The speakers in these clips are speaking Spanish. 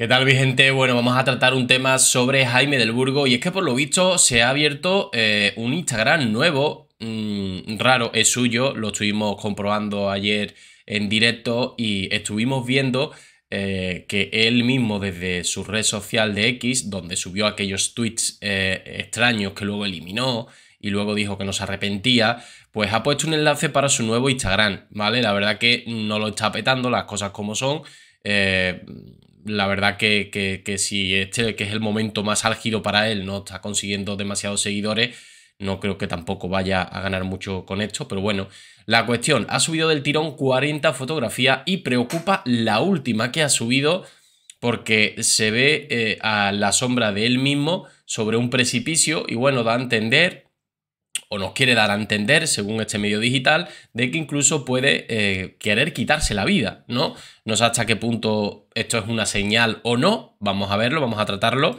¿Qué tal mi gente? Bueno, vamos a tratar un tema sobre Jaime del Burgo y es que por lo visto se ha abierto eh, un Instagram nuevo, mm, raro, es suyo, lo estuvimos comprobando ayer en directo y estuvimos viendo eh, que él mismo desde su red social de X, donde subió aquellos tweets eh, extraños que luego eliminó y luego dijo que no se arrepentía, pues ha puesto un enlace para su nuevo Instagram, ¿vale? La verdad que no lo está petando, las cosas como son. Eh, la verdad que, que, si este, que es el momento más álgido para él, no está consiguiendo demasiados seguidores, no creo que tampoco vaya a ganar mucho con esto, pero bueno. La cuestión, ha subido del tirón 40 fotografías y preocupa la última que ha subido porque se ve eh, a la sombra de él mismo sobre un precipicio y bueno, da a entender o nos quiere dar a entender, según este medio digital, de que incluso puede eh, querer quitarse la vida, ¿no? No sé hasta qué punto esto es una señal o no, vamos a verlo, vamos a tratarlo.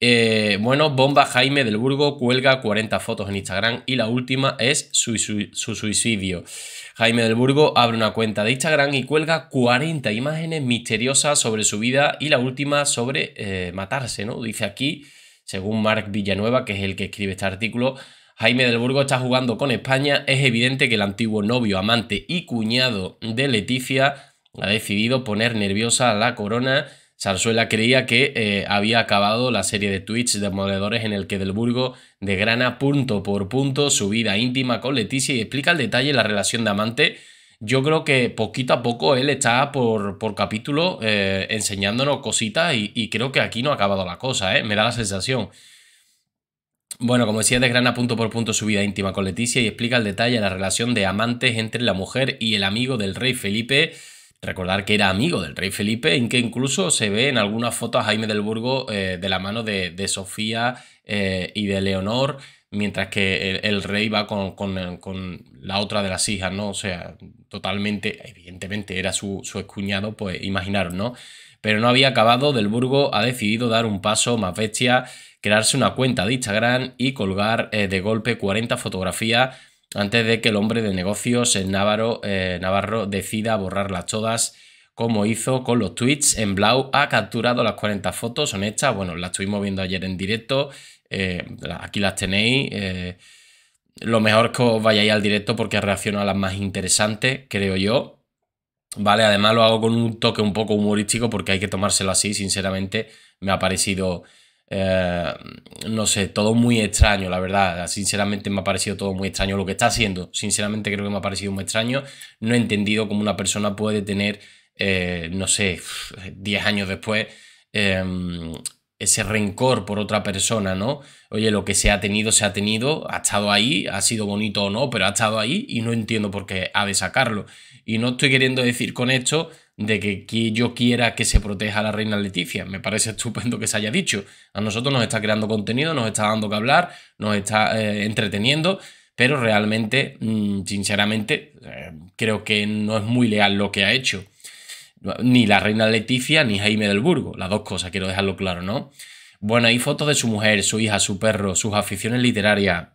Eh, bueno, bomba Jaime del Burgo cuelga 40 fotos en Instagram y la última es su, suicidio. Jaime del Burgo abre una cuenta de Instagram y cuelga 40 imágenes misteriosas sobre su vida y la última sobre eh, matarse, ¿no? Dice aquí, según Marc Villanueva, que es el que escribe este artículo, Jaime del Burgo está jugando con España, es evidente que el antiguo novio, amante y cuñado de Leticia ha decidido poner nerviosa a la corona. Sarsuela creía que eh, había acabado la serie de tweets demoledores en el que Del Burgo degrana punto por punto su vida íntima con Leticia y explica el detalle la relación de amante. Yo creo que poquito a poco él está por, por capítulo eh, enseñándonos cositas y, creo que aquí no ha acabado la cosa, ¿eh? me da la sensación. Bueno, como decía, desgrana punto por punto su vida íntima con Leticia y explica el detalle la relación de amantes entre la mujer y el amigo del rey Felipe. Recordar que era amigo del rey Felipe, en que incluso se ve en algunas fotos a Jaime del Burgo eh, de la mano de, Sofía eh, y de Leonor, mientras que el, rey va eh, con, la otra de las hijas, ¿no? O sea, totalmente, evidentemente era su, su excuñado, pues imaginaros, ¿no? pero no había acabado, Del Burgo ha decidido dar un paso más bestia, crearse una cuenta de Instagram y colgar eh, de golpe 40 fotografías antes de que el hombre de negocios en Navarro, eh, Navarro decida borrarlas todas como hizo con los tweets. En Blau ha capturado las 40 fotos, son estas, bueno, las estuvimos viendo ayer en directo, eh, aquí las tenéis. lo mejor que os vayáis al directo porque reacciono a las más interesantes, creo yo. ¿vale? Además lo hago con un toque un poco humorístico porque hay que tomárselo así, sinceramente me ha parecido, eh, no sé, todo muy extraño, la verdad, sinceramente me ha parecido todo muy extraño lo que está haciendo, sinceramente creo que me ha parecido muy extraño, no he entendido cómo una persona puede tener, eh, no sé, 10 años después, em, ese rencor por otra persona, ¿no? Oye, lo que se ha tenido, se ha tenido, ha estado ahí, ha sido bonito o no, pero ha estado ahí y no entiendo por qué ha de sacarlo. Y no estoy queriendo decir con esto de que yo quiera que se proteja a la reina Leticia. Me parece estupendo que se haya dicho. A nosotros nos está creando contenido, nos está dando que hablar, nos está eh, entreteniendo, pero realmente, mm, sinceramente, eh, creo que no es muy leal lo que ha hecho. Ni la reina Leticia ni Jaime del Burgo. Las dos cosas, quiero dejarlo claro, ¿no? Bueno, hay fotos de su mujer, su hija, su perro, sus aficiones literarias,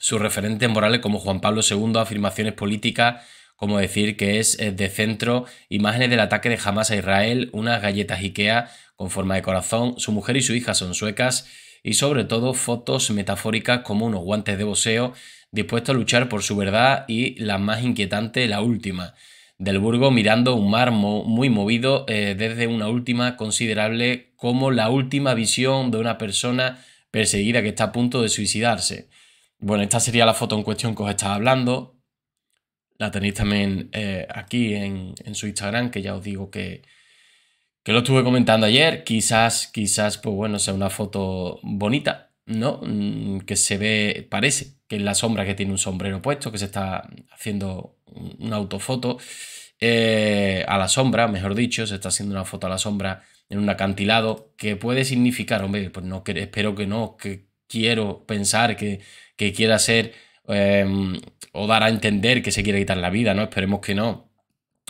sus referentes morales como Juan Pablo II, afirmaciones políticas como decir que es eh, de centro imágenes del ataque de Hamas a Israel, unas galletas Ikea con forma de corazón, su mujer y su hija son suecas y sobre todo fotos metafóricas como unos guantes de boxeo dispuestos a luchar por su verdad y la más inquietante, la última del Burgo mirando un mar muy movido eh, desde una última considerable como la última visión de una persona perseguida que está a punto de suicidarse. Bueno, esta sería la foto en cuestión que os estaba hablando. La tenéis también eh, aquí en, su Instagram, que ya os digo que, que lo estuve comentando ayer. Quizás, quizás, pues bueno, sea una foto bonita, ¿no? Mm, que se ve, parece que es la sombra que tiene un sombrero puesto, que se está haciendo una autofoto eh, a la sombra, mejor dicho, se está haciendo una foto a la sombra en un acantilado, que puede significar, hombre, pues no, espero que no, que quiero pensar que, que quiera ser Em, o dar a entender que se quiere quitar la vida, ¿no? Esperemos que no.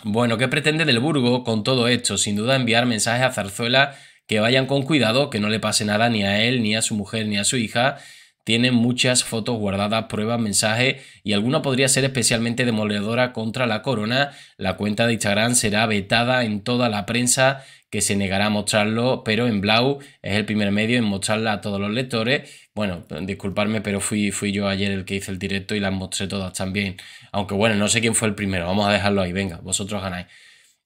Bueno, ¿qué pretende Del Burgo con todo esto? Sin duda enviar mensajes a Zarzuela que vayan con cuidado, que no le pase nada ni a él, ni a su mujer, ni a su hija. Tienen muchas fotos guardadas, pruebas, mensajes y alguna podría ser especialmente demoledora contra la corona. La cuenta de Instagram será vetada en toda la prensa que se negará a mostrarlo, pero en Blau es el primer medio en mostrarla a todos los lectores bueno, disculparme, pero fui, fui yo ayer el que hice el directo y las mostré todas también. Aunque bueno, no sé quién fue el primero. Vamos a dejarlo ahí. Venga, vosotros ganáis.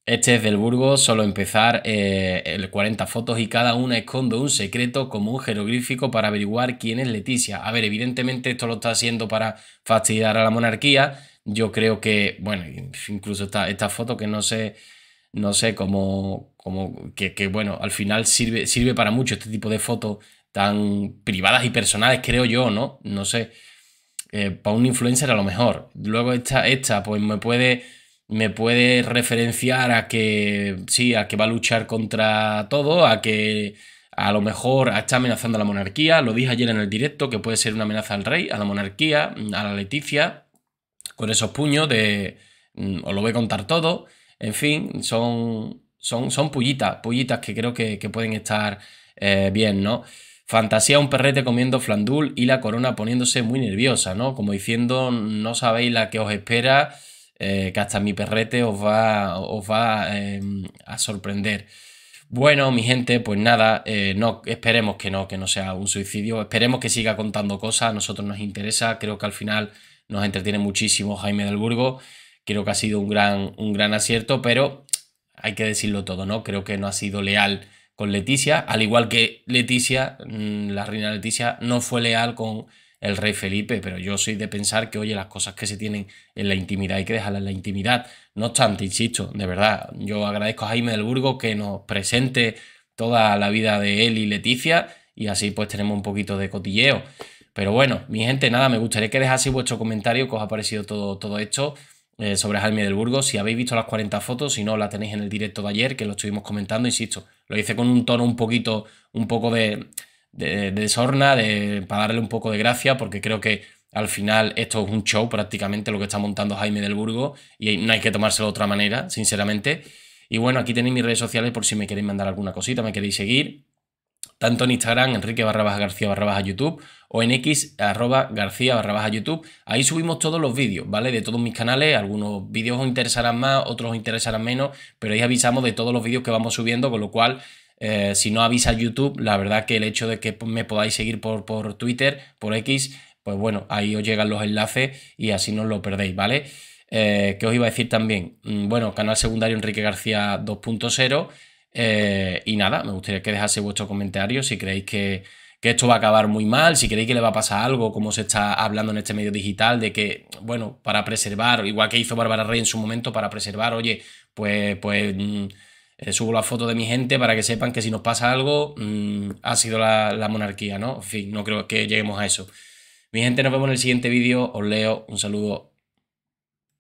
Este es del Burgo. solo empezar eh, el 40 fotos y cada una esconde un secreto como un jeroglífico para averiguar quién es Leticia. A ver, evidentemente esto lo está haciendo para fastidiar a la monarquía. Yo creo que, bueno, incluso esta, esta foto que no sé, no sé cómo, cómo que, bueno, al final sirve, sirve para mucho este tipo de fotos tan privadas y personales, creo yo, ¿no? No sé. Eh, para un influencer a lo mejor. Luego esta, esta pues me puede, me puede referenciar a que, sí, a que va a luchar contra todo, a que a lo mejor está amenazando a la monarquía, lo dije ayer en el directo, que puede ser una amenaza al rey, a la monarquía, a la Leticia, con esos puños de, mm, os lo voy a contar todo, en fin, son, son, son pullitas, pullitas que creo que, pueden estar eh, bien, ¿no? Fantasía un perrete comiendo flandul y la corona poniéndose muy nerviosa, ¿no? Como diciendo, no sabéis la que os espera, eh, que hasta mi perrete os va, os va em, a sorprender. Bueno, mi gente, pues nada, eh, no, esperemos que no, que no sea un suicidio, esperemos que siga contando cosas, a nosotros nos interesa, creo que al final nos entretiene muchísimo Jaime del Burgo, creo que ha sido un gran, un gran acierto, pero hay que decirlo todo, ¿no? Creo que no ha sido leal con Leticia, al igual que Leticia, mm, la reina Leticia, no fue leal con el rey Felipe, pero yo soy de pensar que, oye, las cosas que se tienen en la intimidad hay que dejarlas en la intimidad. No obstante, insisto, de verdad, yo agradezco a Jaime del Burgo que nos presente toda la vida de él y Leticia y así pues tenemos un poquito de cotilleo. Pero bueno, mi gente, nada, me gustaría que dejaseis vuestro comentario, que os ha parecido todo, todo esto. Eh, sobre Jaime del Burgo. Si habéis visto las 40 fotos, si no, la tenéis en el directo de ayer, que lo estuvimos comentando, insisto. Lo hice con un tono un poquito, un poco de, de, de desorna, para darle un poco de gracia, porque creo que al final esto es un show prácticamente lo que está montando Jaime del Burgo y no hay que tomárselo de otra manera, sinceramente. Y bueno, aquí tenéis mis redes sociales por si me queréis mandar alguna cosita, me queréis seguir tanto en Instagram, Enrique Barrabas García Barrabas a YouTube, o en X arroba García barra YouTube. Ahí subimos todos los vídeos, ¿vale? De todos mis canales. Algunos vídeos os interesarán más, otros os interesarán menos, pero ahí avisamos de todos los vídeos que vamos subiendo, con lo cual eh, si no avisa YouTube, la verdad que el hecho de que me podáis seguir por, por, Twitter, por X, pues bueno, ahí os llegan los enlaces y así no lo perdéis, ¿vale? Eh, ¿Qué os iba a decir también? Mm, bueno, canal secundario Enrique García 2.0. Eh, y nada, me gustaría que dejase vuestro comentario si creéis que, esto va a acabar muy mal, si creéis que le va a pasar algo, como se está hablando en este medio digital, de que, bueno, para preservar, igual que hizo Bárbara Rey en su momento, para preservar, oye, pues, pues mm, eh, subo la foto de mi gente para que sepan que si nos pasa algo, mm, ha sido la, la, monarquía, ¿no? En fin, no creo que lleguemos a eso. Mi gente, nos vemos en el siguiente vídeo, os leo, un saludo.